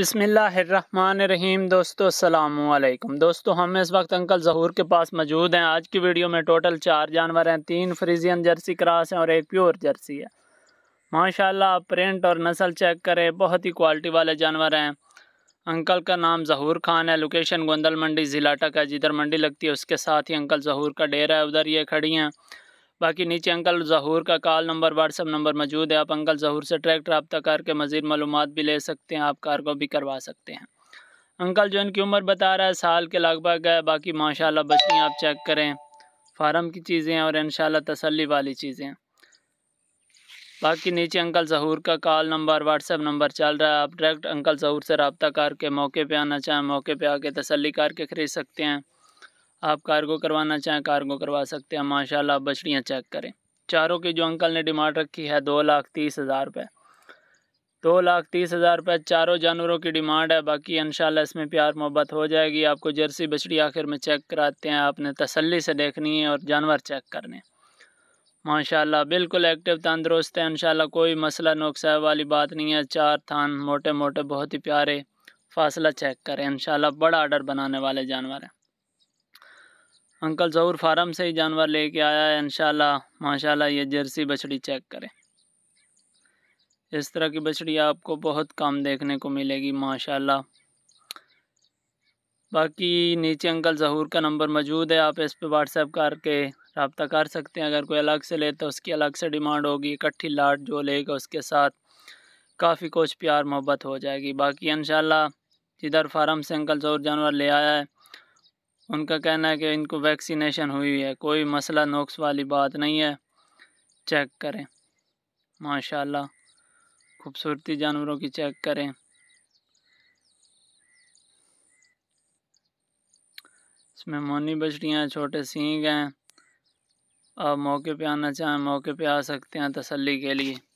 बसमीम दोस्तों अल्लाम दोस्तों हम इस वक्त अंकल जहूर के पास मौजूद हैं आज की वीडियो में टोटल चार जानवर हैं तीन फ्रीजियन जर्सी क्रास हैं और एक प्योर जर्सी है माशाल्लाह आप प्रिंट और नस्ल चेक करें बहुत ही क्वालिटी वाले जानवर हैं अंकल का नाम जहूर खान है लोकेशन गोंदल मंडी ज़िलाटक है जिधर मंडी लगती है उसके साथ ही अंकल जहूर का डेरा है उधर ये खड़ी हैं बाकी नीचे अंकल जहूर का कॉल नंबर व्हाट्सअप नंबर मौजूद है आप अंकल जहूर से डायरेक्ट रबता करके मज़ीद मालूम भी ले सकते हैं आप को भी करवा सकते हैं अंकल जो इनकी उम्र बता रहा है साल के लगभग है बाकी माशाल्लाह बच्ची आप चेक करें फार्म की चीज़ें और इन तसली वाली चीज़ें बाकी नीचे अंकल जहूर का कॉल नंबर व्हाट्सएप नंबर चल रहा है आप डायरेक्ट अंकल जहूर से रबता करके मौके पर आना चाहें मौके पर आके तसली करके ख़रीद सकते हैं आप कार्गो करवाना चाहें कार्गो करवा सकते हैं माशाल्लाह बछड़ियाँ चेक करें चारों की जो अंकल ने डिमांड रखी है दो लाख तीस हज़ार रुपये दो लाख तीस हज़ार रुपये चारों जानवरों की डिमांड है बाकी इन इसमें प्यार मोहब्बत हो जाएगी आपको जर्सी बछड़ी आखिर में चेक कराते हैं आपने तसली से देखनी है और जानवर चेक करने माशाल्लाह बिल्कुल एक्टिव तंदरुस्त है इनशाला कोई मसला नुकसान वाली बात नहीं है चार थान मोटे मोटे बहुत ही प्यारे फासला चेक करें इनशाला बड़ा आर्डर बनाने वाले जानवर हैं अंकल जहूर फार्म से ही जानवर लेके आया है इनशाला माशाला ये जर्सी बछड़ी चेक करें इस तरह की बछड़ी आपको बहुत कम देखने को मिलेगी माशाल्लाह बाकी नीचे अंकल जहूर का नंबर मौजूद है आप इस पर व्हाट्सएप करके रबता कर सकते हैं अगर कोई अलग से ले तो उसकी अलग से डिमांड होगी इकट्ठी लाट जो लेगा उसके साथ काफ़ी कुछ प्यार मोहब्बत हो जाएगी बाकी इन जिधर फार्म से अंकल जहूर जानवर ले आया है उनका कहना है कि इनको वैक्सीनेशन हुई है कोई मसला नोक्स वाली बात नहीं है चेक करें माशाल्लाह खूबसूरती जानवरों की चेक करें इसमें मोनी बछड़ियाँ छोटे सींग हैं आप मौके पे आना चाहें मौके पे आ सकते हैं तसल्ली के लिए